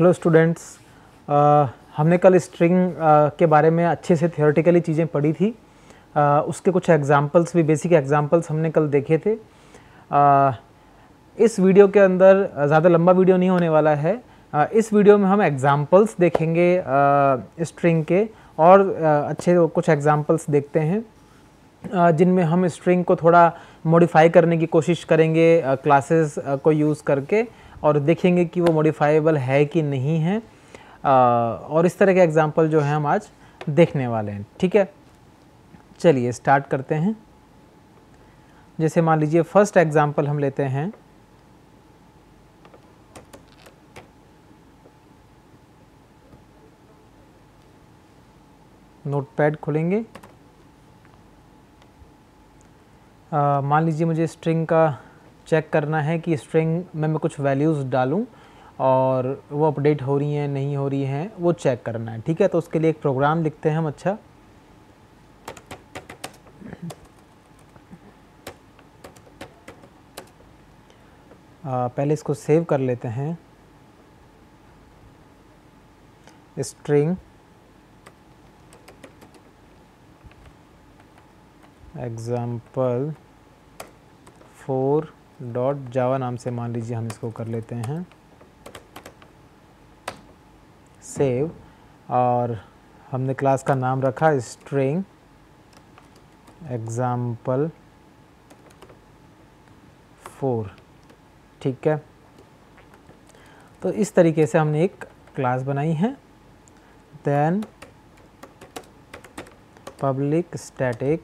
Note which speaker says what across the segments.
Speaker 1: Hello students uh, हमने कल string uh, के बारे में अच्छे से थियोरेटिकली चीज़ें पढ़ी थी आ, uh, उसके कुछ एग्जांपल्स भी बेसिक एग्जांपल्स हमने कल देखे थे आ, इस वीडियो के अंदर ज़्यादा लंबा वीडियो नहीं होने वाला है इस वीडियो में हम एग्जांपल्स देखेंगे स्ट्रिंग के और अच्छे कुछ एग्ज़ाम्पल्स देखते हैं जिनमें हम स्ट्रिंग को थोड़ा मॉडिफाई करने की कोशिश करेंगे क्लासेस को यूज़ करके और देखेंगे कि वो मॉडिफाइबल है कि नहीं है आ, और इस तरह के एग्ज़ाम्पल जो है हम आज देखने वाले हैं ठीक है चलिए स्टार्ट करते हैं जैसे मान लीजिए फर्स्ट एग्ज़ाम्पल हम लेते हैं नोटपैड खोलेंगे मान लीजिए मुझे स्ट्रिंग का चेक करना है कि स्ट्रिंग में मैं कुछ वैल्यूज़ डालूँ और वो अपडेट हो रही हैं नहीं हो रही हैं वो चेक करना है ठीक है तो उसके लिए एक प्रोग्राम लिखते हैं हम अच्छा आ, पहले इसको सेव कर लेते हैं string example four dot Java नाम से मान लीजिए हम इसको कर लेते हैं सेव और हमने क्लास का नाम रखा स्ट्रिंग एग्ज़ाम्पल फोर ठीक है तो इस तरीके से हमने एक क्लास बनाई है then public static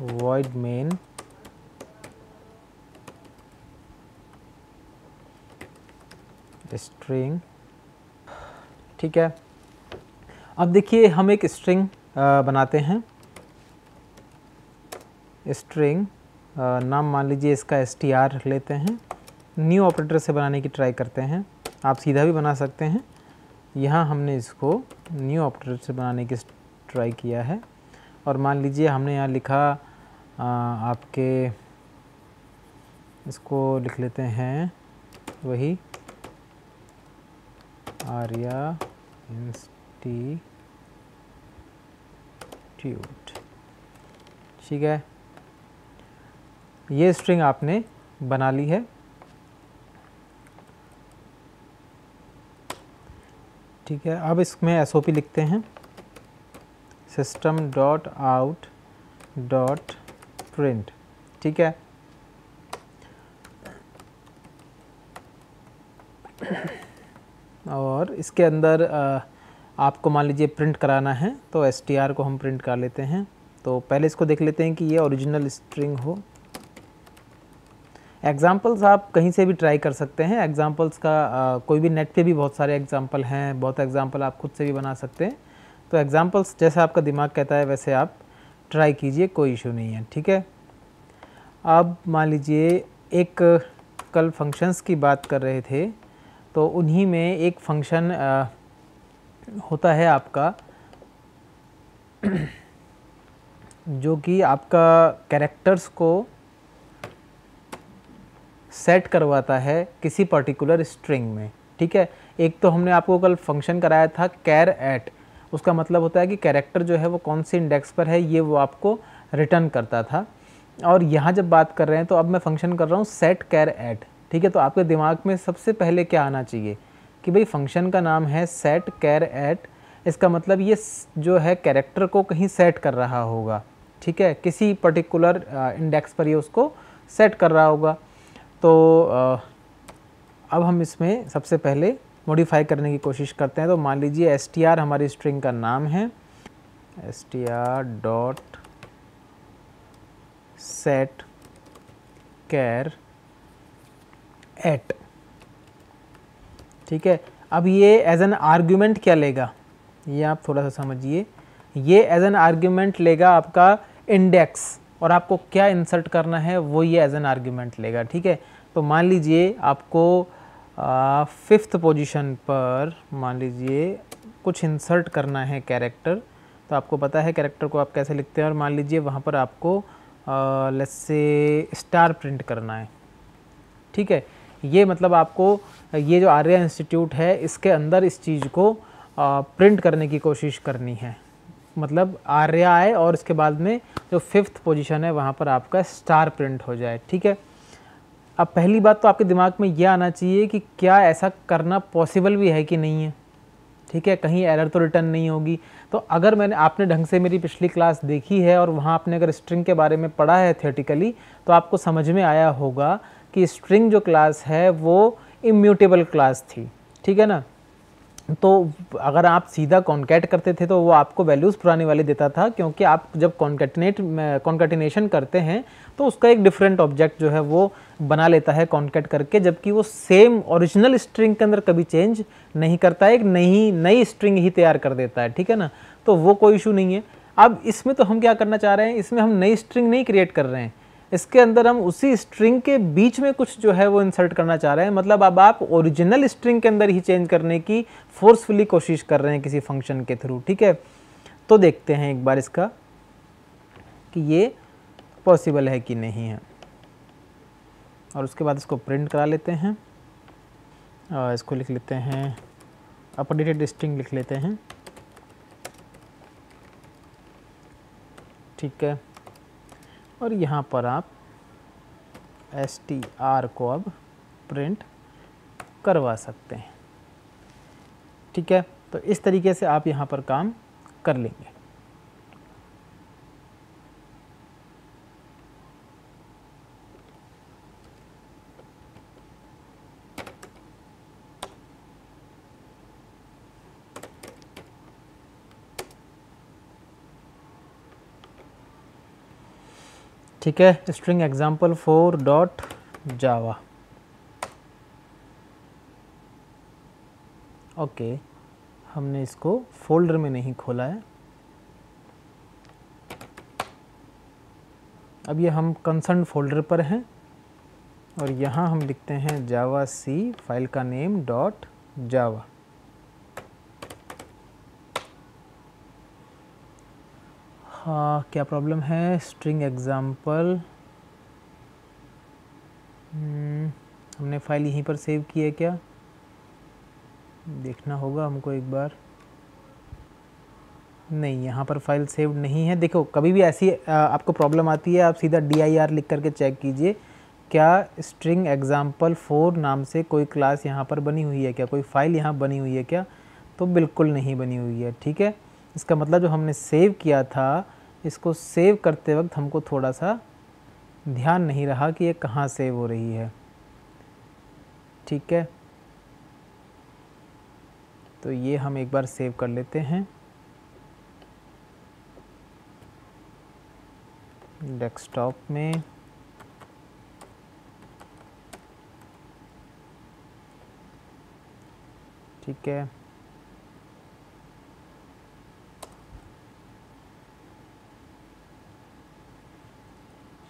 Speaker 1: void main string ठीक है अब देखिए हम एक स्ट्रिंग बनाते हैं स्ट्रिंग नाम मान लीजिए इसका एस टी आर लेते हैं न्यू ऑपरेटर से बनाने की ट्राई करते हैं आप सीधा भी बना सकते हैं यहाँ हमने इसको न्यू ऑपरेटर से बनाने की ट्राई किया है और मान लीजिए हमने यहाँ लिखा आ, आपके इसको लिख लेते हैं वही Arya Institute. ठीक है ये स्ट्रिंग आपने बना ली है ठीक है अब इसमें पी लिखते हैं system dot out dot print ठीक है इसके अंदर आपको मान लीजिए प्रिंट कराना है तो एस को हम प्रिंट कर लेते हैं तो पहले इसको देख लेते हैं कि ये ओरिजिनल स्ट्रिंग हो एग्ज़ाम्पल्स आप कहीं से भी ट्राई कर सकते हैं एग्ज़ाम्पल्स का आ, कोई भी नेट पे भी बहुत सारे एग्ज़ाम्पल हैं बहुत एग्ज़ाम्पल आप खुद से भी बना सकते हैं तो एग्ज़ाम्पल्स जैसे आपका दिमाग कहता है वैसे आप ट्राई कीजिए कोई इशू नहीं है ठीक है अब मान लीजिए एक कल फंक्शंस की बात कर रहे थे तो उन्हीं में एक फंक्शन होता है आपका जो कि आपका कैरेक्टर्स को सेट करवाता है किसी पर्टिकुलर स्ट्रिंग में ठीक है एक तो हमने आपको कल फंक्शन कराया था कैर एट उसका मतलब होता है कि कैरेक्टर जो है वो कौन से इंडेक्स पर है ये वो आपको रिटर्न करता था और यहाँ जब बात कर रहे हैं तो अब मैं फंक्शन कर रहा हूँ सेट कैर एट ठीक है तो आपके दिमाग में सबसे पहले क्या आना चाहिए कि भाई फंक्शन का नाम है सेट कैर एट इसका मतलब ये जो है कैरेक्टर को कहीं सेट कर रहा होगा ठीक है किसी पर्टिकुलर इंडेक्स पर ये उसको सेट कर रहा होगा तो आ, अब हम इसमें सबसे पहले मॉडिफाई करने की कोशिश करते हैं तो मान लीजिए एस हमारी स्ट्रिंग का नाम है S dot set char at ठीक है अब ये एज एन आर्ग्यूमेंट क्या लेगा ये आप थोड़ा सा समझिए ये एज एन आर्ग्यूमेंट लेगा आपका इंडेक्स और आपको क्या इंसर्ट करना है वो ये एज एन आर्ग्यूमेंट लेगा ठीक है तो मान लीजिए आपको फिफ्थ पोजीशन पर मान लीजिए कुछ इंसर्ट करना है कैरेक्टर तो आपको पता है कैरेक्टर को आप कैसे लिखते हैं और मान लीजिए वहाँ पर आपको लेट्स से स्टार प्रिंट करना है ठीक है ये मतलब आपको ये जो आर्या इंस्टीट्यूट है इसके अंदर इस चीज़ को प्रिंट करने की कोशिश करनी है मतलब आर्या आए और इसके बाद में जो फिफ्थ पोजीशन है वहाँ पर आपका स्टार प्रिंट हो जाए ठीक है अब पहली बात तो आपके दिमाग में ये आना चाहिए कि क्या ऐसा करना पॉसिबल भी है कि नहीं है ठीक है कहीं एरर तो रिटर्न नहीं होगी तो अगर मैंने आपने ढंग से मेरी पिछली क्लास देखी है और वहाँ आपने अगर स्ट्रिंग के बारे में पढ़ा है थियोटिकली तो आपको समझ में आया होगा कि स्ट्रिंग जो क्लास है वो इम्यूटेबल क्लास थी ठीक है ना तो अगर आप सीधा कॉन्केट करते थे तो वो आपको वैल्यूज़ पुराने वाले देता था क्योंकि आप जब कॉन्केटनेट कॉन्केटिनेशन करते हैं तो उसका एक डिफरेंट ऑब्जेक्ट जो है वो बना लेता है कॉन्केट करके जबकि वो सेम ओरिजिनल स्ट्रिंग के अंदर कभी चेंज नहीं करता है एक नई नई स्ट्रिंग ही तैयार कर देता है ठीक है ना तो वो कोई इशू नहीं है अब इसमें तो हम क्या करना चाह रहे हैं इसमें हम नई स्ट्रिंग नहीं क्रिएट कर रहे हैं इसके अंदर हम उसी स्ट्रिंग के बीच में कुछ जो है वो इंसर्ट करना चाह रहे हैं मतलब अब आप ओरिजिनल स्ट्रिंग के अंदर ही चेंज करने की फोर्सफुली कोशिश कर रहे हैं किसी फंक्शन के थ्रू ठीक है तो देखते हैं एक बार इसका कि ये पॉसिबल है कि नहीं है और उसके बाद इसको प्रिंट करा लेते हैं और इसको लिख लेते हैं अपडेटेड स्ट्रिंग लिख लेते हैं ठीक है और यहाँ पर आप एस टी आर को अब प्रिंट करवा सकते हैं ठीक है तो इस तरीके से आप यहाँ पर काम कर लेंगे ठीक है string example four dot Java okay हमने इसको फोल्डर में नहीं खोला है अब ये हम कंसर्न फोल्डर पर हैं और यहाँ हम लिखते हैं जावा सी फाइल का नेम डॉट जावा आ, हाँ, क्या प्रॉब्लम है स्ट्रिंग एग्ज़ाम्पल hmm, हमने फाइल यहीं पर सेव की है क्या देखना होगा हमको एक बार नहीं यहाँ पर फाइल सेव नहीं है देखो कभी भी ऐसी आपको प्रॉब्लम आती है आप सीधा डी आई आर लिख करके चेक कीजिए क्या स्ट्रिंग एग्ज़ाम्पल फोर नाम से कोई क्लास यहाँ पर बनी हुई है क्या कोई फ़ाइल यहाँ बनी हुई है क्या तो बिल्कुल नहीं बनी हुई है ठीक है इसका मतलब जो हमने सेव किया था इसको सेव करते वक्त हमको थोड़ा सा ध्यान नहीं रहा कि ये कहाँ सेव हो रही है ठीक है तो ये हम एक बार सेव कर लेते हैं डेस्कटॉप में ठीक है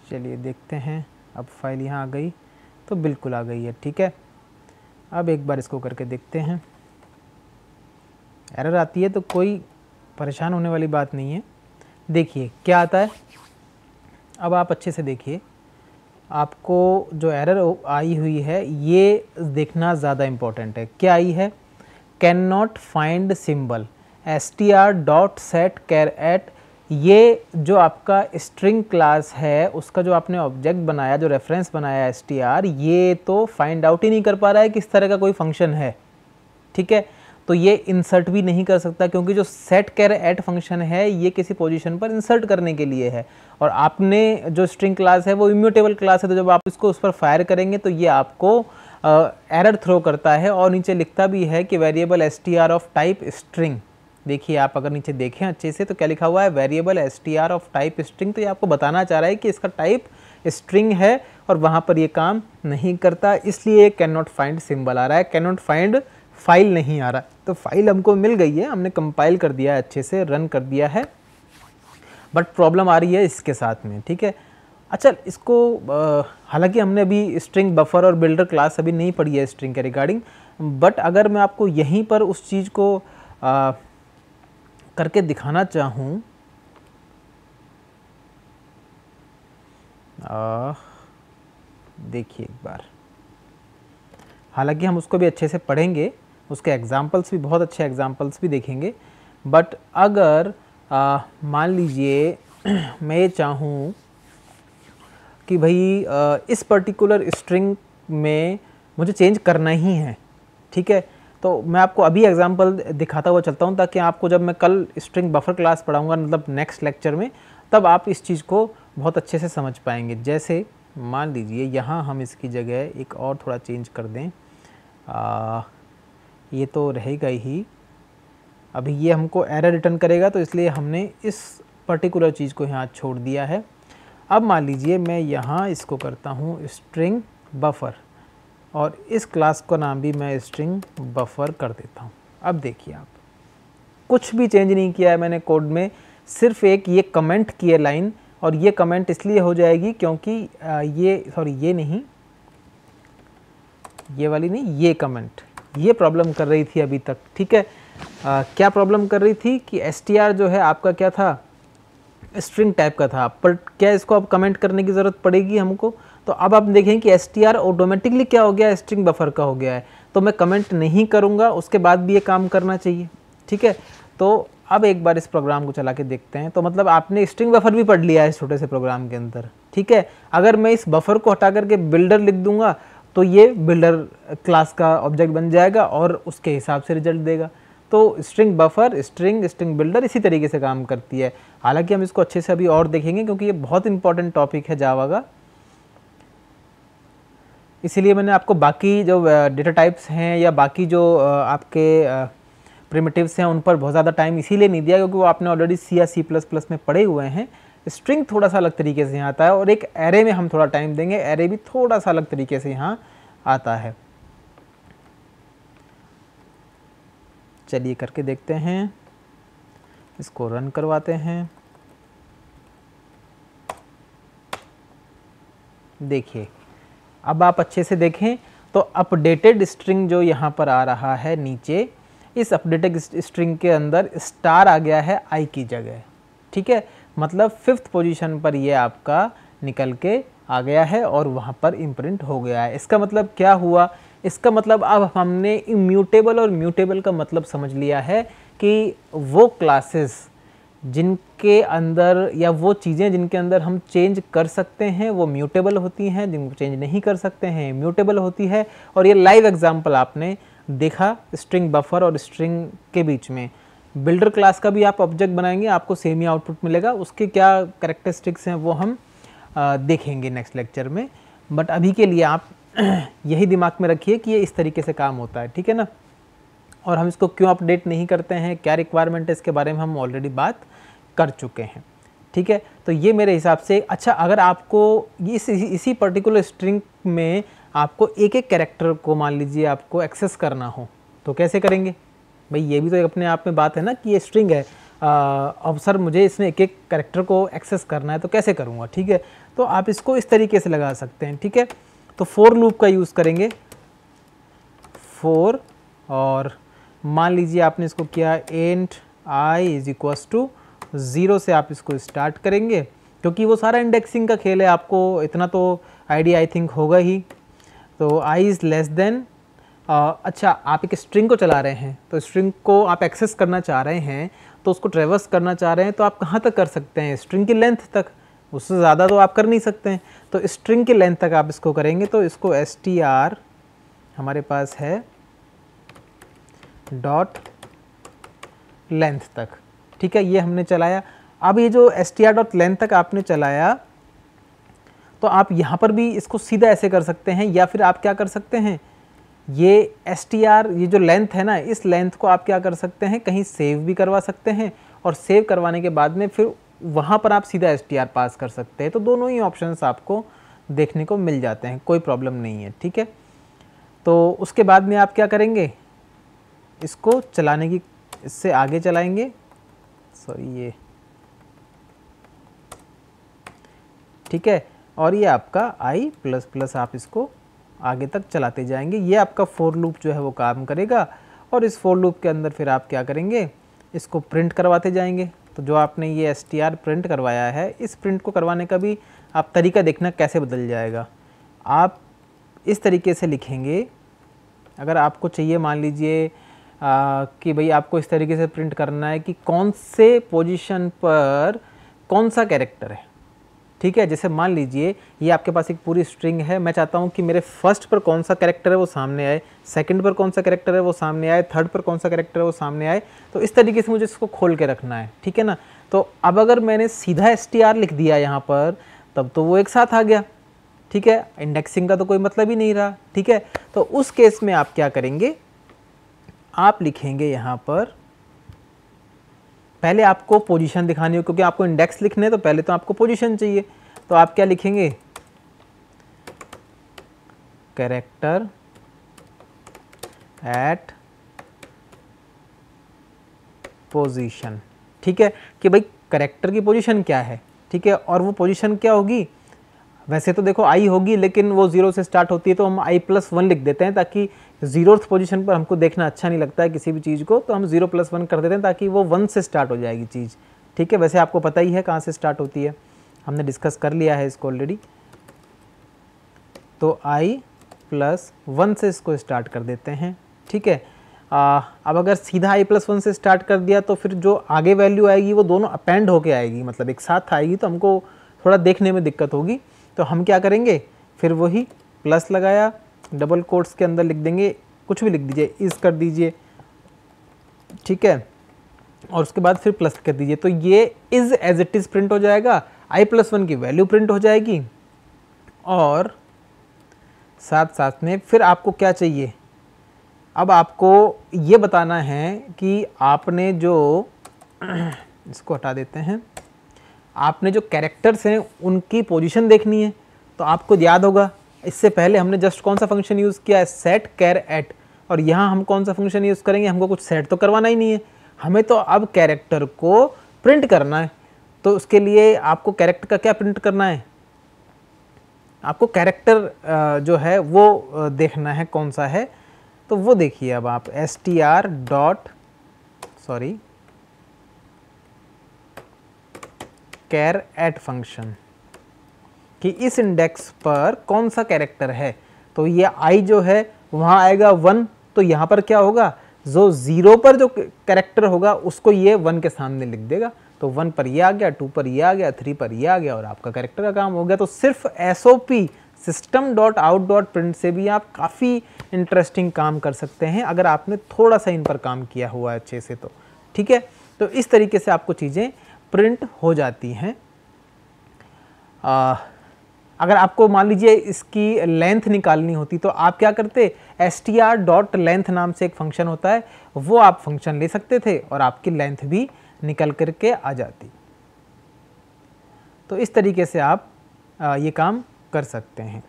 Speaker 1: चलिए देखते हैं अब फाइल यहाँ आ गई तो बिल्कुल आ गई है ठीक है अब एक बार इसको करके देखते हैं एरर आती है तो कोई परेशान होने वाली बात नहीं है देखिए क्या आता है अब आप अच्छे से देखिए आपको जो एरर आई हुई है ये देखना ज़्यादा इम्पोर्टेंट है क्या आई है can not find symbol S T R dot set char at ये जो आपका स्ट्रिंग क्लास है उसका जो आपने ऑब्जेक्ट बनाया जो रेफरेंस बनाया एस टी आर ये तो फाइंड आउट ही नहीं कर पा रहा है किस तरह का कोई फंक्शन है ठीक है तो ये इंसर्ट भी नहीं कर सकता क्योंकि जो सेट कैर एट फंक्शन है ये किसी पोजीशन पर इंसर्ट करने के लिए है और आपने जो स्ट्रिंग क्लास है वो इम्यूटेबल क्लास है तो जब आप इसको उस पर फायर करेंगे तो ये आपको एरर थ्रो करता है और नीचे लिखता भी है कि variable S T R of type string देखिए आप अगर नीचे देखें अच्छे से तो क्या लिखा हुआ है variable S T R of type string तो ये आपको बताना चाह रहा है कि इसका टाइप स्ट्रिंग है और वहाँ पर ये काम नहीं करता इसलिए कैन नॉट फाइंड सिम्बल आ रहा है कैन नॉट फाइंड फाइल नहीं आ रहा तो फाइल हमको मिल गई है हमने कंपाइल कर दिया है अच्छे से रन कर दिया है बट प्रॉब्लम आ रही है इसके साथ में ठीक है अच्छा इसको हालांकि हमने अभी स्ट्रिंग बफर और बिल्डर क्लास अभी नहीं पढ़ी है स्ट्रिंग के रिगार्डिंग बट अगर मैं आपको यहीं पर उस चीज़ को आ, करके दिखाना चाहूँ देखिए एक बार हालांकि हम उसको भी अच्छे से पढ़ेंगे उसके एग्ज़ाम्पल्स भी बहुत अच्छे एग्ज़ाम्पल्स भी देखेंगे बट अगर मान लीजिए मैं ये चाहूँ कि भाई आ, इस पर्टिकुलर स्ट्रिंग में मुझे चेंज करना ही है ठीक है तो मैं आपको अभी एग्जाम्पल दिखाता हुआ चलता हूँ ताकि आपको जब मैं कल स्ट्रिंग बफर क्लास पढ़ाऊँगा मतलब नेक्स्ट लेक्चर में तब आप इस चीज़ को बहुत अच्छे से समझ पाएंगे जैसे मान लीजिए यहाँ हम इसकी जगह एक और थोड़ा चेंज कर दें आ, ये तो रहेगा ही अभी ये हमको एरर रिटर्न करेगा तो इसलिए हमने इस पर्टिकुलर चीज़ को यहाँ छोड़ दिया है अब मान लीजिए मैं यहाँ इसको करता हूँ स्ट्रिंग बफर और इस क्लास का नाम भी मैं स्ट्रिंग बफर कर देता हूँ अब देखिए आप कुछ भी चेंज नहीं किया है मैंने कोड में सिर्फ एक ये कमेंट किए लाइन और ये कमेंट इसलिए हो जाएगी क्योंकि ये सॉरी ये नहीं ये वाली नहीं ये कमेंट ये प्रॉब्लम कर रही थी अभी तक ठीक है आ, क्या प्रॉब्लम कर रही थी कि एस जो है आपका क्या था स्ट्रिंग टाइप का था पर क्या इसको अब कमेंट करने की ज़रूरत पड़ेगी हमको तो अब आप देखें कि एस टी आर ऑटोमेटिकली क्या हो गया स्ट्रिंग बफर का हो गया है तो मैं कमेंट नहीं करूँगा उसके बाद भी ये काम करना चाहिए ठीक है तो अब एक बार इस प्रोग्राम को चला के देखते हैं तो मतलब आपने स्ट्रिंग बफर भी पढ़ लिया है इस छोटे से प्रोग्राम के अंदर ठीक है अगर मैं इस बफर को हटा करके बिल्डर लिख दूंगा तो ये बिल्डर क्लास का ऑब्जेक्ट बन जाएगा और उसके हिसाब से रिजल्ट देगा तो string buffer string string builder इसी तरीके से काम करती है हालांकि हम इसको अच्छे से अभी और देखेंगे क्योंकि ये बहुत इंपॉर्टेंट टॉपिक है जावा का इसीलिए मैंने आपको बाकी जो डेटा टाइप्स हैं या बाकी जो आपके प्रिमेटिव्स हैं उन पर बहुत ज़्यादा टाइम इसीलिए नहीं दिया क्योंकि वो आपने ऑलरेडी सी या सी प्लस प्लस में पड़े हुए हैं स्ट्रिंग थोड़ा सा अलग तरीके से यहाँ आता है और एक एरे में हम थोड़ा टाइम देंगे एरे भी थोड़ा सा अलग तरीके से यहाँ आता है चलिए करके देखते हैं इसको रन करवाते हैं देखिए अब आप अच्छे से देखें तो अपडेटेड स्ट्रिंग जो यहाँ पर आ रहा है नीचे इस अपडेटेड स्ट्रिंग के अंदर स्टार आ गया है आई की जगह ठीक है मतलब फिफ्थ पोजीशन पर ये आपका निकल के आ गया है और वहाँ पर इम्प्रिंट हो गया है इसका मतलब क्या हुआ इसका मतलब अब हमने इम्यूटेबल और म्यूटेबल का मतलब समझ लिया है कि वो क्लासेस जिनके अंदर या वो चीज़ें जिनके अंदर हम चेंज कर सकते हैं वो म्यूटेबल होती हैं जिनको चेंज नहीं कर सकते हैं म्यूटेबल होती है और ये लाइव एग्जाम्पल आपने देखा स्ट्रिंग बफर और स्ट्रिंग के बीच में बिल्डर क्लास का भी आप ऑब्जेक्ट बनाएंगे आपको सेम ही आउटपुट मिलेगा उसके क्या करेक्टरिस्टिक्स हैं वो हम आ, देखेंगे नेक्स्ट लेक्चर में बट अभी के लिए आप यही दिमाग में रखिए कि ये इस तरीके से काम होता है ठीक है ना और हम इसको क्यों अपडेट नहीं करते हैं क्या रिक्वायरमेंट है इसके बारे में हम ऑलरेडी बात कर चुके हैं ठीक है तो ये मेरे हिसाब से अच्छा अगर आपको इस इसी पर्टिकुलर स्ट्रिंग में आपको एक एक कैरेक्टर को मान लीजिए आपको एक्सेस करना हो तो कैसे करेंगे भाई ये भी तो एक अपने आप में बात है ना कि ये स्ट्रिंग है अब सर मुझे इसमें एक एक करेक्टर को एक्सेस करना है तो कैसे करूँगा ठीक है तो आप इसको इस तरीके से लगा सकते हैं ठीक है तो फोर लूप का यूज़ करेंगे फोर और मान लीजिए आपने इसको किया int I is equals to zero से आप इसको स्टार्ट करेंगे क्योंकि वो सारा इंडेक्सिंग का खेल है आपको इतना तो आइडिया आई थिंक होगा ही तो आई इज़ लेस देन अच्छा आप एक स्ट्रिंग को चला रहे हैं तो स्ट्रिंग को आप एक्सेस करना चाह रहे हैं तो उसको ट्रेवर्स करना चाह रहे हैं तो आप कहाँ तक कर सकते हैं स्ट्रिंग की लेंथ तक उससे ज़्यादा तो आप कर नहीं सकते हैं तो स्ट्रिंग की लेंथ तक आप इसको करेंगे तो इसको एस टी आर हमारे पास है डॉट लेंथ तक ठीक है ये हमने चलाया अब ये जो S T R dot length तक आपने चलाया तो आप यहाँ पर भी इसको सीधा ऐसे कर सकते हैं या फिर आप क्या कर सकते हैं ये एस टी आर ये जो लेंथ है ना इस लेंथ को आप क्या कर सकते हैं कहीं सेव भी करवा सकते हैं और सेव करवाने के बाद में फिर वहाँ पर आप सीधा एस टी आर पास कर सकते हैं तो दोनों ही ऑप्शन आपको देखने को मिल जाते हैं कोई प्रॉब्लम नहीं है ठीक है तो उसके बाद में आप क्या करेंगे इसको चलाने की इससे आगे चलाएंगे सॉरी ये ठीक है और ये आपका आई प्लस प्लस आप इसको आगे तक चलाते जाएंगे ये आपका फोर लूप जो है वो काम करेगा और इस फोर लूप के अंदर फिर आप क्या करेंगे इसको प्रिंट करवाते जाएंगे तो जो आपने ये एस प्रिंट करवाया है इस प्रिंट को करवाने का भी आप तरीका देखना कैसे बदल जाएगा आप इस तरीके से लिखेंगे अगर आपको चाहिए मान लीजिए कि भाई आपको इस तरीके से प्रिंट करना है कि कौन से पोजीशन पर कौन सा कैरेक्टर है ठीक है जैसे मान लीजिए ये आपके पास एक पूरी स्ट्रिंग है मैं चाहता हूँ कि मेरे फर्स्ट पर कौन सा कैरेक्टर है वो सामने आए सेकंड पर कौन सा कैरेक्टर है वो सामने आए थर्ड पर कौन सा कैरेक्टर है वो सामने आए तो इस तरीके से मुझे इसको खोल के रखना है ठीक है ना तो अब अगर मैंने सीधा एस लिख दिया यहाँ पर तब तो वो एक साथ आ गया ठीक है इंडेक्सिंग का तो कोई मतलब ही नहीं रहा ठीक है तो उस केस में आप क्या करेंगे आप लिखेंगे यहाँ पर पहले आपको पोजीशन दिखानी हो क्योंकि आपको इंडेक्स लिखने है तो पहले तो आपको पोजीशन चाहिए तो आप क्या लिखेंगे कैरेक्टर एट पोजीशन ठीक है कि भाई करेक्टर की पोजीशन क्या है ठीक है और वो पोजीशन क्या होगी वैसे तो देखो आई होगी लेकिन वो ज़ीरो से स्टार्ट होती है तो हम आई प्लस वन लिख देते हैं ताकि जीरो पोजिशन पर हमको देखना अच्छा नहीं लगता है किसी भी चीज़ को तो हम ज़ीरो प्लस वन कर देते हैं ताकि वो वन से स्टार्ट हो जाएगी चीज़ ठीक है वैसे आपको पता ही है कहाँ से स्टार्ट होती है हमने डिस्कस कर लिया है इसको ऑलरेडी तो आई प्लस वन से इसको स्टार्ट कर देते हैं ठीक है आ, अब अगर सीधा आई प्लस वन से स्टार्ट कर दिया तो फिर जो आगे वैल्यू आएगी वो दोनों अपेंड होके आएगी मतलब एक साथ आएगी तो हमको थोड़ा देखने में दिक्कत होगी तो हम क्या करेंगे फिर वही प्लस लगाया डबल कोट्स के अंदर लिख देंगे कुछ भी लिख दीजिए इस कर दीजिए ठीक है और उसके बाद फिर प्लस कर दीजिए तो ये is as it is print हो जाएगा आई प्लस वन की वैल्यू प्रिंट हो जाएगी और साथ साथ में फिर आपको क्या चाहिए अब आपको ये बताना है कि आपने जो इसको हटा देते हैं आपने जो कैरेक्टर्स हैं उनकी पोजीशन देखनी है तो आपको याद होगा इससे पहले हमने जस्ट कौन सा फंक्शन यूज़ किया है सेट कैर एट और यहाँ हम कौन सा फंक्शन यूज़ करेंगे हमको कुछ सेट तो करवाना ही नहीं है हमें तो अब कैरेक्टर को प्रिंट करना है तो उसके लिए आपको कैरेक्टर का क्या प्रिंट करना है आपको कैरेक्टर जो है वो देखना है कौन सा है तो वो देखिए अब आप S T R dot sorry char at function कि इस इंडेक्स पर कौन सा कैरेक्टर है तो ये आई जो है वहाँ आएगा वन तो यहाँ पर क्या होगा जो ज़ीरो पर जो कैरेक्टर होगा उसको ये वन के सामने लिख देगा तो वन पर ये आ गया टू पर ये आ गया थ्री पर ये आ गया और आपका कैरेक्टर का काम हो गया तो सिर्फ S O P system dot out dot print से भी आप काफ़ी इंटरेस्टिंग काम कर सकते हैं अगर आपने थोड़ा सा इन पर काम किया हुआ है अच्छे से तो ठीक है तो इस तरीके से आपको चीज़ें प्रिंट हो जाती हैं अगर आपको मान लीजिए इसकी लेंथ निकालनी होती तो आप क्या करते S T R dot length नाम से एक फंक्शन होता है वो आप फंक्शन ले सकते थे और आपकी लेंथ भी निकल करके आ जाती तो इस तरीके से आप आ, ये काम कर सकते हैं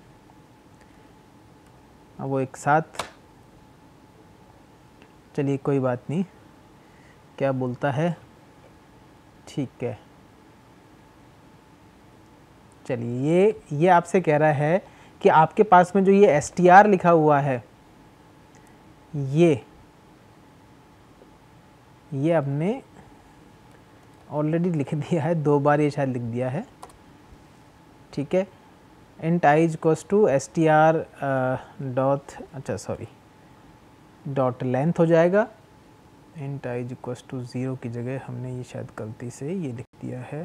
Speaker 1: वो एक साथ चलिए कोई बात नहीं क्या बोलता है ठीक है चलिए ये ये आपसे कह रहा है कि आपके पास में जो ये एस टी आर लिखा हुआ है ये ये आपने ऑलरेडी लिख दिया है दो बार ये शायद लिख दिया है ठीक है int I equals to S T R dot अच्छा सॉरी डॉट लेंथ हो जाएगा N ties is equals to zero की जगह हमने ये शायद गलती से ये लिख दिया है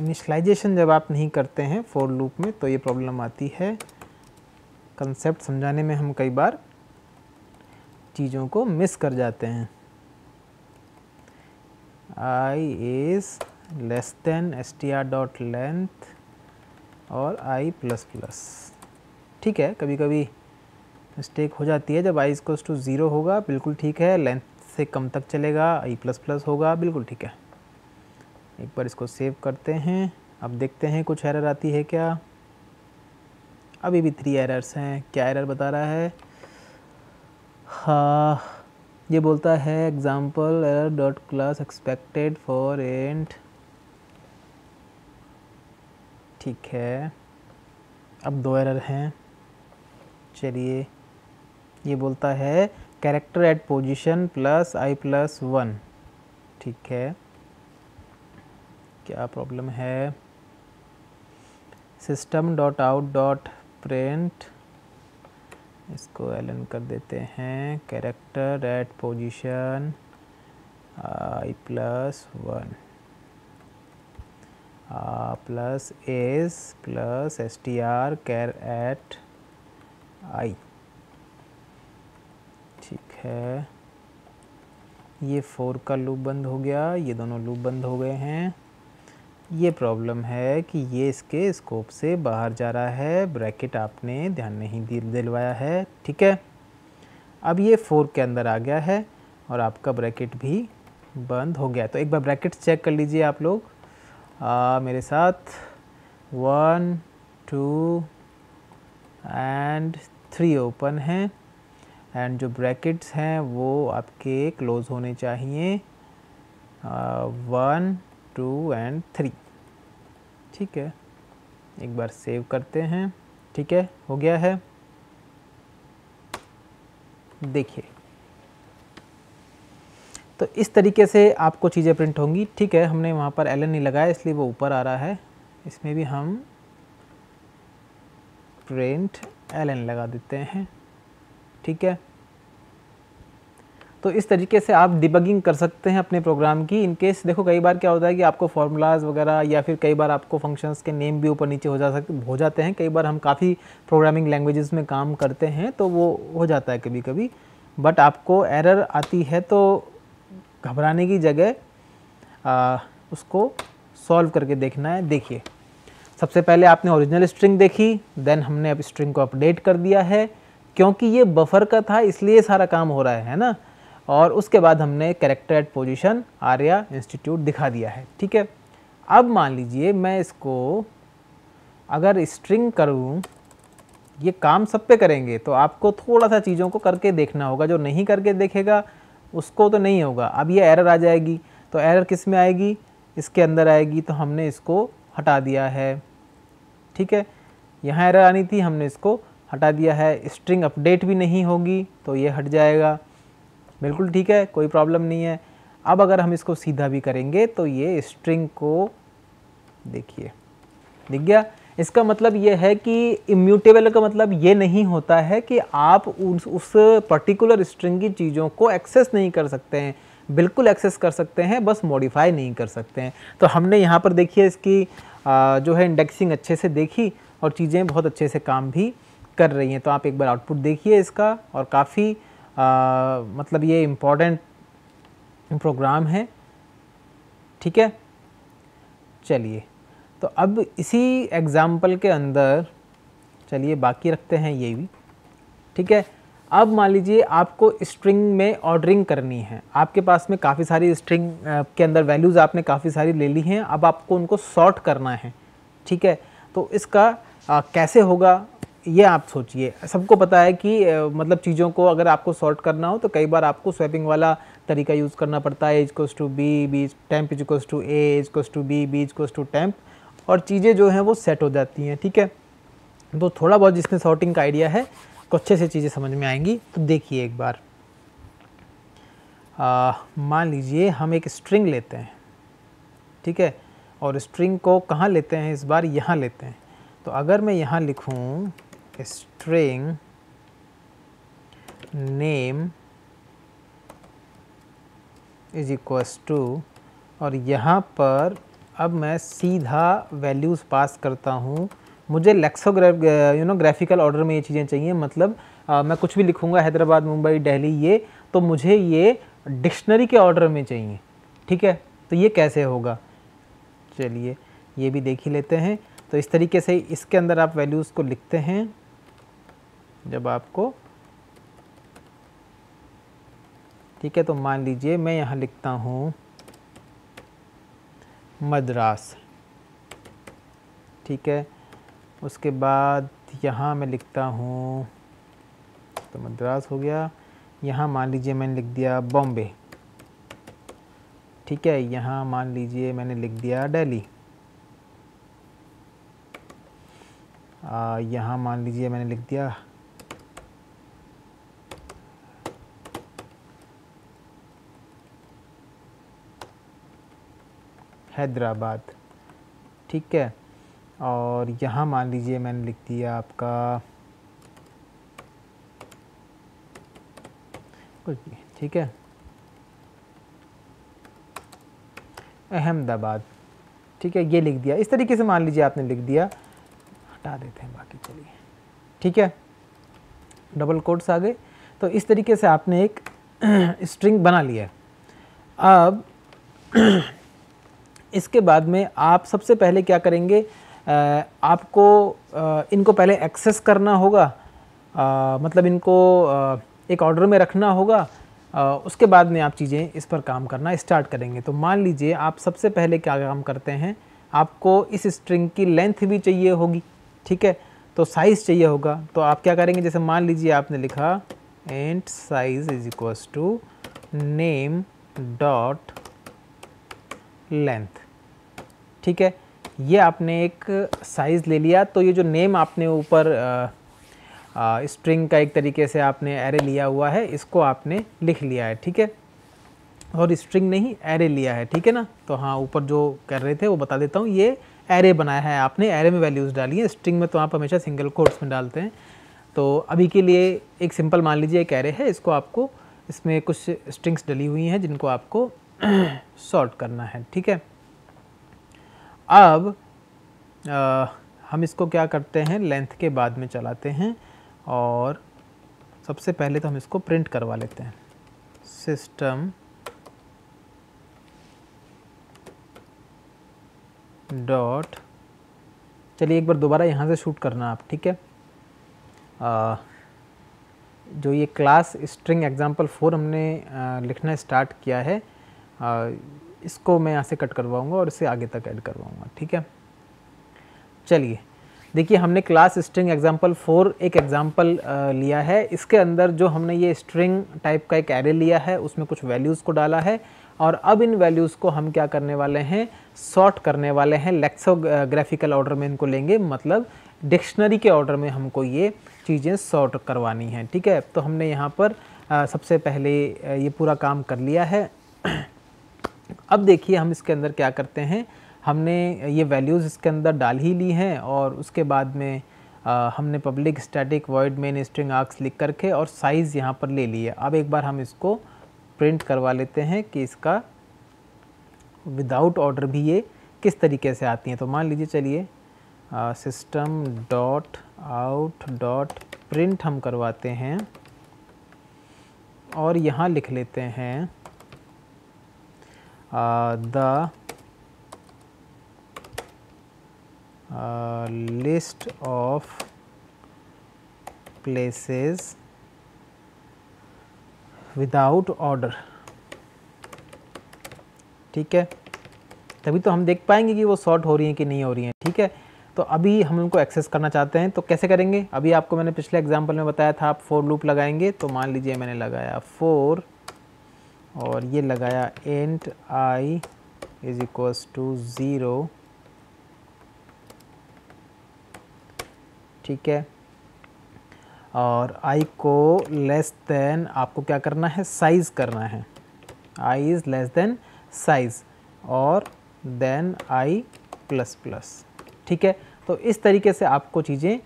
Speaker 1: इनिशलाइजेशन जब आप नहीं करते हैं फोर लूप में तो ये प्रॉब्लम आती है कंसेप्ट समझाने में हम कई बार चीज़ों को मिस कर जाते हैं I is less than S T R dot length और आई प्लस प्लस ठीक है कभी कभी मिस्टेक हो जाती है जब आई इजक्वल्स टू ज़ीरो होगा बिल्कुल ठीक है लेंथ से कम तक चलेगा आई प्लस प्लस होगा बिल्कुल ठीक है एक बार इसको सेव करते हैं अब देखते हैं कुछ एरर आती है क्या अभी भी थ्री एरर्स हैं क्या एरर बता रहा है हाँ ये बोलता है example error dot class expected for end ठीक है अब दो एरर हैं चलिए ये बोलता है character at position plus I plus one ठीक है क्या प्रॉब्लम है system dot out dot print इसको एल कर देते हैं character at position I plus one plus S plus S T R char at I ठीक है ये फोर का लूप बंद हो गया ये दोनों लूप बंद हो गए हैं ये प्रॉब्लम है कि ये इसके स्कोप से बाहर जा रहा है ब्रैकेट आपने ध्यान नहीं दिलवाया है ठीक है अब ये फोर के अंदर आ गया है और आपका ब्रैकेट भी बंद हो गया तो एक बार ब्रैकेट चेक कर लीजिए आप लोग आ, मेरे साथ one two and three open हैं एंड जो ब्रैकेट्स हैं वो आपके क्लोज़ होने चाहिए वन टू एंड थ्री ठीक है एक बार सेव करते हैं ठीक है हो गया है देखिए तो इस तरीके से आपको चीज़ें प्रिंट होंगी ठीक है हमने वहाँ पर एलन नहीं लगाया इसलिए वो ऊपर आ रहा है इसमें भी हम प्रिंट एलन लगा देते हैं ठीक है तो इस तरीके से आप डिबगिंग कर सकते हैं अपने प्रोग्राम की इन केस देखो कई बार क्या होता है कि आपको फार्मूलाज वगैरह या फिर कई बार आपको फंक्शंस के नेम भी ऊपर नीचे हो जा सकते हो जाते हैं कई बार हम काफ़ी प्रोग्रामिंग लैंग्वेजेस में काम करते हैं तो वो हो जाता है कभी कभी बट आपको एरर आती है तो घबराने की जगह उसको सॉल्व करके देखना है देखिए सबसे पहले आपने ओरिजिनल स्ट्रिंग देखी देन हमने अब स्ट्रिंग को अपडेट कर दिया है क्योंकि ये बफर का था इसलिए सारा काम हो रहा है ना और उसके बाद हमने character at position Arya institute दिखा दिया है ठीक है अब मान लीजिए मैं इसको अगर स्ट्रिंग करूँ ये काम सब पे करेंगे तो आपको थोड़ा सा चीज़ों को करके देखना होगा जो नहीं करके देखेगा उसको तो नहीं होगा अब ये एरर आ जाएगी तो एरर किस में आएगी इसके अंदर आएगी तो हमने इसको हटा दिया है ठीक है यहाँ एरर आनी थी हमने इसको हटा दिया है स्ट्रिंग अपडेट भी नहीं होगी तो ये हट जाएगा बिल्कुल ठीक है कोई प्रॉब्लम नहीं है अब अगर हम इसको सीधा भी करेंगे तो ये स्ट्रिंग को देखिए दिख गया इसका मतलब ये है कि इम्यूटेबल का मतलब ये नहीं होता है कि आप उस उस पर्टिकुलर स्ट्रिंग की चीज़ों को एक्सेस नहीं कर सकते हैं बिल्कुल एक्सेस कर सकते हैं बस मॉडिफाई नहीं कर सकते हैं तो हमने यहाँ पर देखिए इसकी आ, जो है इंडेक्सिंग अच्छे से देखी और चीज़ें बहुत अच्छे से काम भी कर रही हैं तो आप एक बार आउटपुट देखिए इसका और काफ़ी मतलब ये इम्पोर्टेंट प्रोग्राम है ठीक है चलिए तो अब इसी एग्ज़ाम्पल के अंदर चलिए बाकी रखते हैं ये भी ठीक है अब मान लीजिए आपको स्ट्रिंग में ऑर्डरिंग करनी है आपके पास में काफ़ी सारी स्ट्रिंग के अंदर वैल्यूज़ आपने काफ़ी सारी ले ली हैं अब आपको उनको सॉर्ट करना है ठीक है तो इसका आ, कैसे होगा ये आप सोचिए सबको पता है कि मतलब चीज़ों को अगर आपको सॉर्ट करना हो तो कई बार आपको स्वैपिंग वाला तरीका यूज़ करना पड़ता है equals to B B's temp equals to A equals to B B's equals to temp और चीज़ें जो हैं वो सेट हो जाती हैं ठीक है तो थोड़ा बहुत जिसने सॉर्टिंग का आइडिया है तो अच्छे से चीज़ें समझ में आएंगी तो देखिए एक बार मान लीजिए हम एक स्ट्रिंग लेते हैं ठीक है और स्ट्रिंग को कहाँ लेते हैं इस बार यहाँ लेते हैं तो अगर मैं यहाँ लिखूँ string name is equals to और यहाँ पर अब मैं सीधा वैल्यूज़ पास करता हूँ मुझे lexicograph you know graphical order में ये चीज़ें चाहिए मतलब आ, मैं कुछ भी लिखूँगा हैदराबाद मुंबई दिल्ली ये तो मुझे ये डिक्शनरी के ऑर्डर में चाहिए ठीक है तो ये कैसे होगा चलिए ये भी देख ही लेते हैं तो इस तरीके से इसके अंदर आप वैल्यूज़ को लिखते हैं जब आपको ठीक है तो मान लीजिए मैं यहाँ लिखता हूँ मद्रास ठीक है उसके बाद यहाँ मैं लिखता हूँ तो मद्रास हो गया यहाँ मान लीजिए मैंने लिख दिया बॉम्बे ठीक है यहाँ मान लीजिए मैंने लिख दिया दिल्ली यहाँ मान लीजिए मैंने लिख दिया हैदराबाद ठीक है और यहाँ मान लीजिए मैंने लिख दिया आपका कुछ भी ठीक है अहमदाबाद ठीक है ये लिख दिया इस तरीके से मान लीजिए आपने लिख दिया हटा देते हैं बाकी चलिए ठीक है डबल कोट्स आ गए तो इस तरीके से आपने एक स्ट्रिंग बना लिया अब इसके बाद में आप सबसे पहले क्या करेंगे आपको इनको पहले एक्सेस करना होगा मतलब इनको एक ऑर्डर में रखना होगा उसके बाद में आप चीज़ें इस पर काम करना स्टार्ट करेंगे तो मान लीजिए आप सबसे पहले क्या काम करते हैं आपको इस स्ट्रिंग की लेंथ भी चाहिए होगी ठीक है तो साइज़ चाहिए होगा तो आप क्या करेंगे जैसे मान लीजिए आपने लिखा int size is equals to name dot length ठीक है ये आपने एक साइज़ ले लिया तो ये जो नेम आपने ऊपर स्ट्रिंग का एक तरीके से आपने एरे लिया हुआ है इसको आपने लिख लिया है ठीक है और स्ट्रिंग नहीं एरे लिया है ठीक है ना तो हाँ ऊपर जो कर रहे थे वो बता देता हूँ ये एरे बनाया है आपने एरे में वैल्यूज़ डाली है स्ट्रिंग में तो आप हमेशा सिंगल कोर्ट्स में डालते हैं तो अभी के लिए एक सिंपल मान लीजिए एक एरे है इसको आपको इसमें कुछ स्ट्रिंग्स डली हुई हैं जिनको आपको सॉर्ट करना है ठीक है अब आ, हम इसको क्या करते हैं लेंथ के बाद में चलाते हैं और सबसे पहले तो हम इसको प्रिंट करवा लेते हैं सिस्टम डॉट चलिए एक बार दोबारा यहाँ से शूट करना आप ठीक है आ, जो ये क्लास स्ट्रिंग एग्जांपल फोर हमने आ, लिखना स्टार्ट किया है इसको मैं यहाँ से कट करवाऊँगा और इसे आगे तक ऐड करवाऊँगा ठीक है चलिए देखिए हमने क्लास स्ट्रिंग एग्जाम्पल फोर एक एग्जाम्पल लिया है इसके अंदर जो हमने ये स्ट्रिंग टाइप का एक एरे लिया है उसमें कुछ वैल्यूज़ को डाला है और अब इन वैल्यूज़ को हम क्या करने वाले हैं सॉर्ट करने वाले हैं लेक्सोग्राफिकल ऑर्डर में इनको लेंगे मतलब डिक्शनरी के ऑर्डर में हमको ये चीज़ें सॉर्ट करवानी हैं ठीक है तो हमने यहाँ पर आ, सबसे पहले ये पूरा काम कर लिया है अब देखिए हम इसके अंदर क्या करते हैं हमने ये वैल्यूज़ इसके अंदर डाल ही ली हैं और उसके बाद में आ, हमने public static void main string args लिख करके और साइज़ यहाँ पर ले लिया अब एक बार हम इसको प्रिंट करवा लेते हैं कि इसका विदाउट ऑर्डर भी ये किस तरीके से आती हैं तो मान लीजिए चलिए system dot out dot print हम करवाते हैं और यहाँ लिख लेते हैं Uh, the uh, list of places without order ठीक है तभी तो हम देख पाएंगे कि वो सॉर्ट हो रही हैं कि नहीं हो रही हैं ठीक है तो अभी हम उनको एक्सेस करना चाहते हैं तो कैसे करेंगे अभी आपको मैंने पिछले एग्जाम्पल में बताया था आप फोर लूप लगाएंगे तो मान लीजिए मैंने लगाया फोर और ये लगाया int I is equals to zero ठीक है और आई को लेस देन आपको क्या करना है साइज़ करना है I is less than size और देन आई प्लस प्लस ठीक है तो इस तरीके से आपको चीज़ें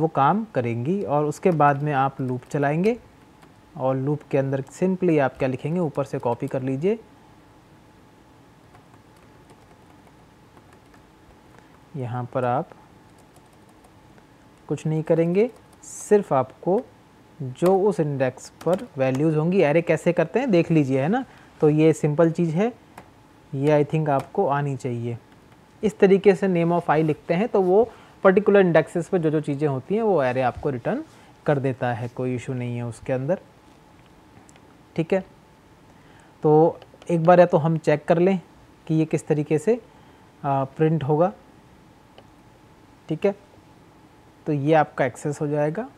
Speaker 1: वो काम करेंगी और उसके बाद में आप लूप चलाएंगे और लूप के अंदर सिंपली आप क्या लिखेंगे ऊपर से कॉपी कर लीजिए यहाँ पर आप कुछ नहीं करेंगे सिर्फ आपको जो उस इंडेक्स पर वैल्यूज़ होंगी एरे कैसे करते हैं देख लीजिए है ना तो ये सिंपल चीज़ है ये आई थिंक आपको आनी चाहिए इस तरीके से नेम ऑफ आई लिखते हैं तो वो पर्टिकुलर इंडेक्सेस पर जो जो चीज़ें होती हैं वो एरे आपको रिटर्न कर देता है कोई इशू नहीं है उसके अंदर ठीक है तो एक बार या तो हम चेक कर लें कि ये किस तरीके से आ, प्रिंट होगा ठीक है तो ये आपका एक्सेस हो जाएगा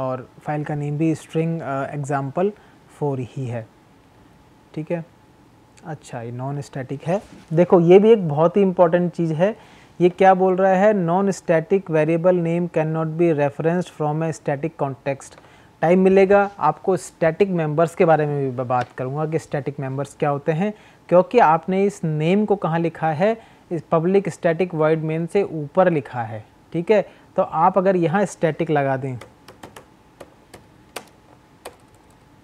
Speaker 1: और फाइल का नेम भी स्ट्रिंग एग्ज़ाम्पल फोर ही है ठीक है अच्छा ये नॉन स्टैटिक है देखो ये भी एक बहुत ही इंपॉर्टेंट चीज़ है ये क्या बोल रहा है non static variable name can not be referenced from a static context time मिलेगा आपको स्टैटिक मेंबर्स के बारे में भी बात करूंगा कि स्टैटिक मेंबर्स क्या होते हैं क्योंकि आपने इस नेम को कहाँ लिखा है इस पब्लिक स्टैटिक वाइड मेन से ऊपर लिखा है ठीक है तो आप अगर यहाँ स्टैटिक लगा दें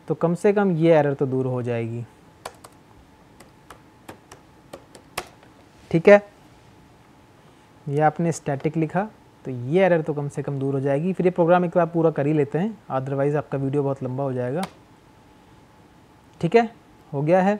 Speaker 1: तो कम से कम ये एरर तो दूर हो जाएगी ठीक है ये आपने स्टैटिक लिखा तो ये एरर तो कम से कम दूर हो जाएगी फिर ये प्रोग्राम एक बार पूरा कर ही लेते हैं अदरवाइज़ आपका वीडियो बहुत लंबा हो जाएगा ठीक है हो गया है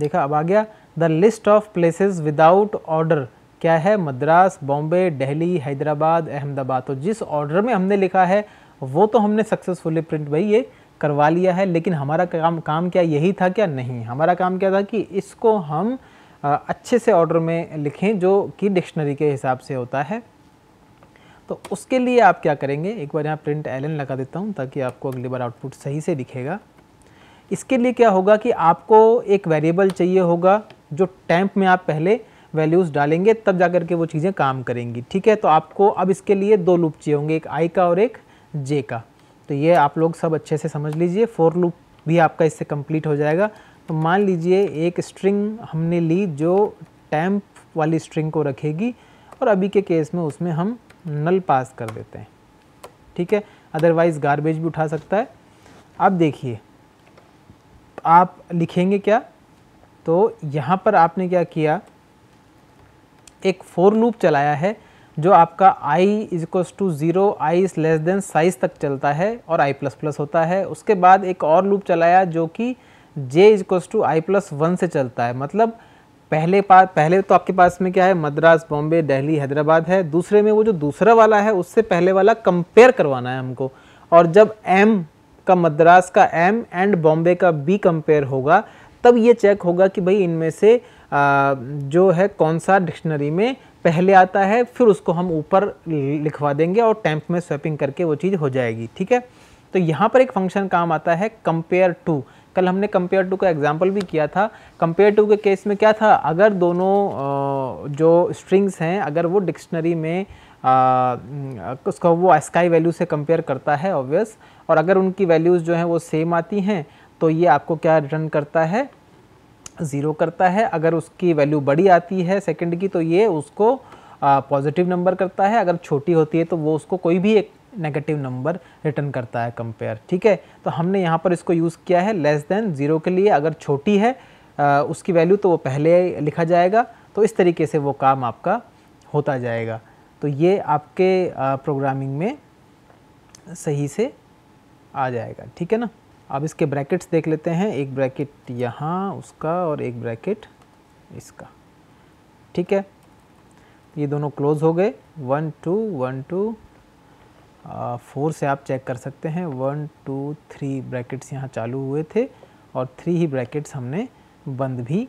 Speaker 1: देखा अब आ गया the list of places without order क्या है मद्रास बॉम्बे दिल्ली हैदराबाद अहमदाबाद तो जिस ऑर्डर में हमने लिखा है वो तो हमने सक्सेसफुली प्रिंट भाई ये करवा लिया है लेकिन हमारा काम काम क्या यही था क्या नहीं हमारा काम क्या था कि इसको हम अच्छे से ऑर्डर में लिखें जो कि डिक्शनरी के हिसाब से होता है तो उसके लिए आप क्या करेंगे एक बार यहाँ प्रिंट एल लगा देता हूँ ताकि आपको अगली बार आउटपुट सही से दिखेगा इसके लिए क्या होगा कि आपको एक वेरिएबल चाहिए होगा जो टैंप में आप पहले वैल्यूज़ डालेंगे तब जा के वो चीज़ें काम करेंगी ठीक है तो आपको अब इसके लिए दो लूप चाहिए होंगे एक आई का और एक जे का तो ये आप लोग सब अच्छे से समझ लीजिए फोर लूप भी आपका इससे कंप्लीट हो जाएगा तो मान लीजिए एक स्ट्रिंग हमने ली जो टैंप वाली स्ट्रिंग को रखेगी और अभी के केस में उसमें हम नल पास कर देते हैं ठीक है अदरवाइज़ गार्बेज भी उठा सकता है अब देखिए आप लिखेंगे क्या तो यहाँ पर आपने क्या किया एक फोर लूप चलाया है जो आपका i is equals to zero I is less than size तक चलता है और i प्लस प्लस होता है उसके बाद एक और लूप चलाया जो कि j is equals to I plus one से चलता है मतलब पहले पास पहले तो आपके पास में क्या है मद्रास बॉम्बे दिल्ली हैदराबाद है दूसरे में वो जो दूसरा वाला है उससे पहले वाला कंपेयर करवाना है हमको और जब एम का मद्रास का एम एंड बॉम्बे का बी कंपेयर होगा तब ये चेक होगा कि भाई इनमें से आ, जो है कौन सा डिक्शनरी में पहले आता है फिर उसको हम ऊपर लिखवा देंगे और टैंप में स्वैपिंग करके वो चीज़ हो जाएगी ठीक है तो यहाँ पर एक फंक्शन काम आता है कंपेयर टू कल हमने कंपेयर टू का एग्जाम्पल भी किया था कंपेयर टू के केस में क्या था अगर दोनों जो स्ट्रिंग्स हैं अगर वो डिक्शनरी में उसको वो स्काई वैल्यू से कंपेयर करता है ऑब्वियस और अगर उनकी वैल्यूज़ जो हैं वो सेम आती हैं तो ये आपको क्या रिटर्न करता है ज़ीरो करता है अगर उसकी वैल्यू बड़ी आती है सेकंड की तो ये उसको पॉजिटिव नंबर करता है अगर छोटी होती है तो वो उसको कोई भी एक नेगेटिव नंबर रिटर्न करता है कंपेयर ठीक है तो हमने यहाँ पर इसको यूज़ किया है लेस देन ज़ीरो के लिए अगर छोटी है आ, उसकी वैल्यू तो वो पहले लिखा जाएगा तो इस तरीके से वो काम आपका होता जाएगा तो ये आपके प्रोग्रामिंग में सही से आ जाएगा ठीक है ना अब इसके ब्रैकेट्स देख लेते हैं एक ब्रैकेट यहाँ उसका और एक ब्रैकेट इसका ठीक है ये दोनों क्लोज़ हो गए one two one two four से आप चेक कर सकते हैं वन टू थ्री ब्रैकेट्स यहाँ चालू हुए थे और थ्री ही ब्रैकेट्स हमने बंद भी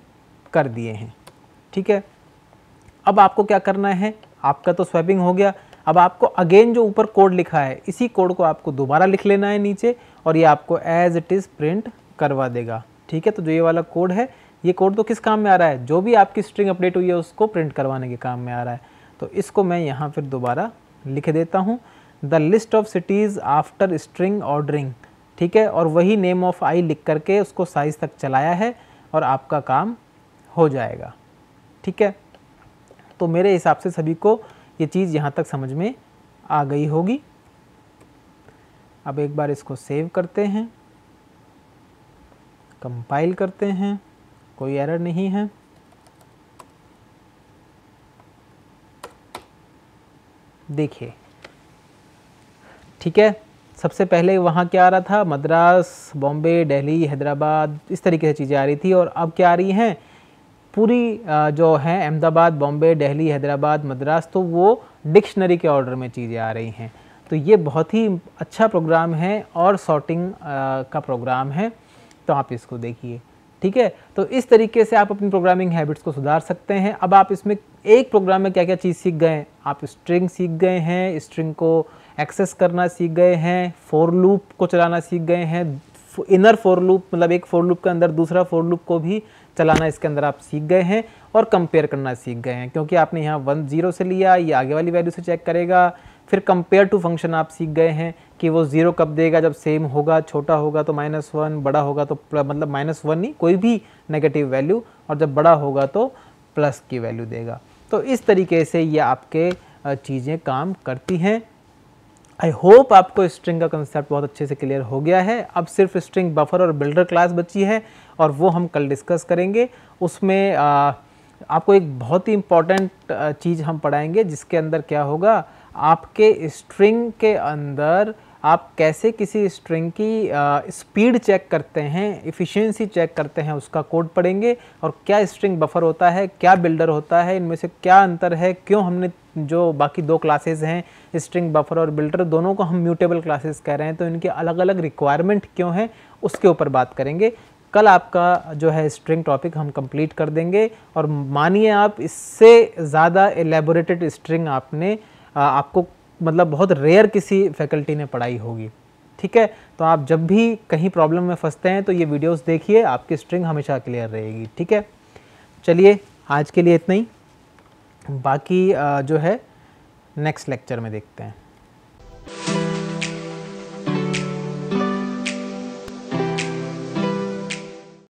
Speaker 1: कर दिए हैं ठीक है अब आपको क्या करना है आपका तो स्वैपिंग हो गया अब आपको अगेन जो ऊपर कोड लिखा है इसी कोड को आपको दोबारा लिख लेना है नीचे और ये आपको एज इट इज़ प्रिंट करवा देगा ठीक है तो जो ये वाला कोड है ये कोड तो किस काम में आ रहा है जो भी आपकी स्ट्रिंग अपडेट हुई है उसको प्रिंट करवाने के काम में आ रहा है तो इसको मैं यहाँ फिर दोबारा लिख देता हूँ the list of cities after string ordering ठीक है और वही नेम ऑफ आई लिख करके उसको साइज़ तक चलाया है और आपका काम हो जाएगा ठीक है तो मेरे हिसाब से सभी को ये चीज़ यहाँ तक समझ में आ गई होगी अब एक बार इसको सेव करते हैं कंपाइल करते हैं कोई एरर नहीं है देखिए ठीक है सबसे पहले वहाँ क्या आ रहा था मद्रास बॉम्बे दिल्ली हैदराबाद इस तरीके से चीज़ें आ रही थी और अब क्या आ रही हैं पूरी जो है अहमदाबाद बॉम्बे दिल्ली हैदराबाद मद्रास तो वो डिक्शनरी के ऑर्डर में चीज़ें आ रही हैं तो ये बहुत ही अच्छा प्रोग्राम है और सॉर्टिंग का प्रोग्राम है तो आप इसको देखिए ठीक है तो इस तरीके से आप अपनी प्रोग्रामिंग हैबिट्स को सुधार सकते हैं अब आप इसमें एक प्रोग्राम में क्या क्या चीज़ सीख गए आप स्ट्रिंग सीख गए हैं स्ट्रिंग को एक्सेस करना सीख गए हैं फोर लूप को चलाना सीख गए हैं इनर फोर लूप मतलब एक फोर लूप के अंदर दूसरा फोर लूप को भी चलाना इसके अंदर आप सीख गए हैं और कंपेयर करना सीख गए हैं क्योंकि आपने यहाँ वन जीरो से लिया ये आगे वाली वैल्यू से चेक करेगा फिर कंपेयर टू फंक्शन आप सीख गए हैं कि वो ज़ीरो कब देगा जब सेम होगा छोटा होगा तो माइनस वन बड़ा होगा तो मतलब माइनस वन ही कोई भी नेगेटिव वैल्यू और जब बड़ा होगा तो प्लस की वैल्यू देगा तो इस तरीके से ये आपके चीज़ें काम करती हैं आई होप आपको स्ट्रिंग का कंसेप्ट बहुत अच्छे से क्लियर हो गया है अब सिर्फ स्ट्रिंग बफर और बिल्डर क्लास बची है और वो हम कल डिस्कस करेंगे उसमें आ, आपको एक बहुत ही इम्पॉर्टेंट चीज़ हम पढ़ाएंगे जिसके अंदर क्या होगा आपके स्ट्रिंग के अंदर आप कैसे किसी स्ट्रिंग की स्पीड चेक करते हैं इफ़िशेंसी चेक करते हैं उसका कोड पढ़ेंगे और क्या स्ट्रिंग बफर होता है क्या बिल्डर होता है इनमें से क्या अंतर है क्यों हमने जो बाकी दो क्लासेज हैं स्ट्रिंग बफर और बिल्डर दोनों को हम म्यूटेबल क्लासेस कह रहे हैं तो इनके अलग अलग रिक्वायरमेंट क्यों हैं उसके ऊपर बात करेंगे कल आपका जो है स्ट्रिंग टॉपिक हम कंप्लीट कर देंगे और मानिए आप इससे ज़्यादा एलेबोरेटेड स्ट्रिंग आपने आ, आपको मतलब बहुत रेयर किसी फैकल्टी ने पढ़ाई होगी ठीक है तो आप जब भी कहीं प्रॉब्लम में फंसते हैं तो ये वीडियोस देखिए आपकी स्ट्रिंग हमेशा क्लियर रहेगी ठीक है चलिए आज के लिए इतना ही बाकी जो है नेक्स्ट लेक्चर में देखते हैं